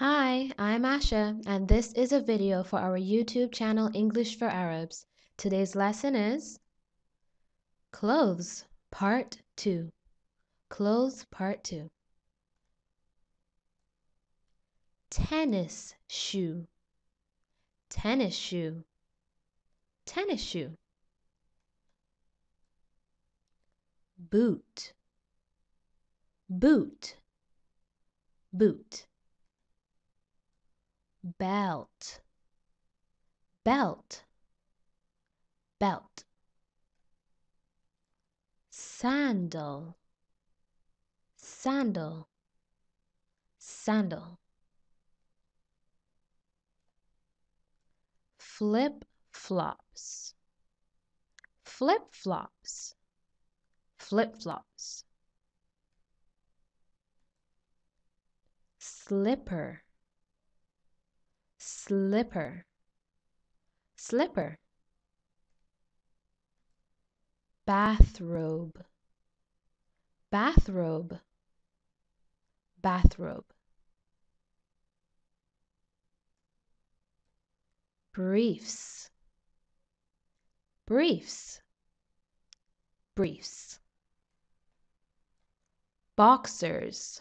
Hi, I'm Asha, and this is a video for our YouTube channel English for Arabs. Today's lesson is Clothes, Part 2. Clothes, Part 2. Tennis shoe. Tennis shoe. Tennis shoe. Boot. Boot. Boot belt belt belt sandal sandal sandal flip flops flip flops flip flops slipper slipper slipper bathrobe bathrobe bathrobe briefs briefs briefs boxers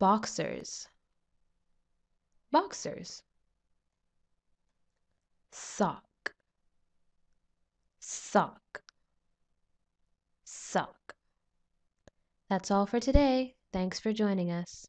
boxers boxers sock sock sock that's all for today thanks for joining us